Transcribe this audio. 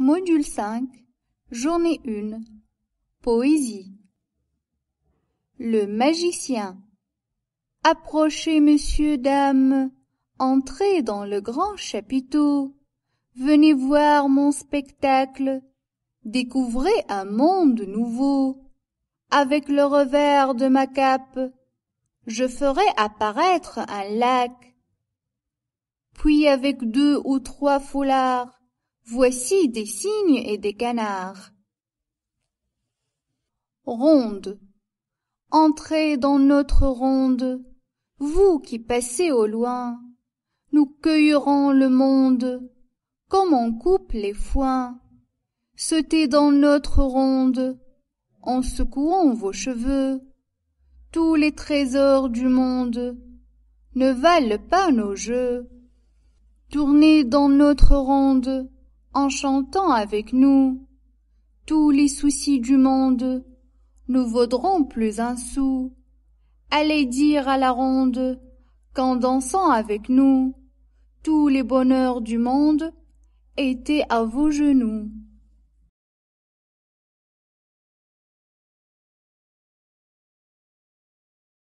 Module 5, journée 1. Poésie. Le magicien. Approchez, monsieur, dame, entrez dans le grand chapiteau. Venez voir mon spectacle. Découvrez un monde nouveau. Avec le revers de ma cape, je ferai apparaître un lac. Puis avec deux ou trois foulards, Voici des cygnes et des canards. Ronde. Entrez dans notre ronde, vous qui passez au loin. Nous cueillerons le monde, comme on coupe les foins. Sautez dans notre ronde, en secouant vos cheveux. Tous les trésors du monde ne valent pas nos jeux. Tournez dans notre ronde, en chantant avec nous. Tous les soucis du monde nous vaudrons plus un sou. Allez dire à la ronde qu'en dansant avec nous, tous les bonheurs du monde étaient à vos genoux.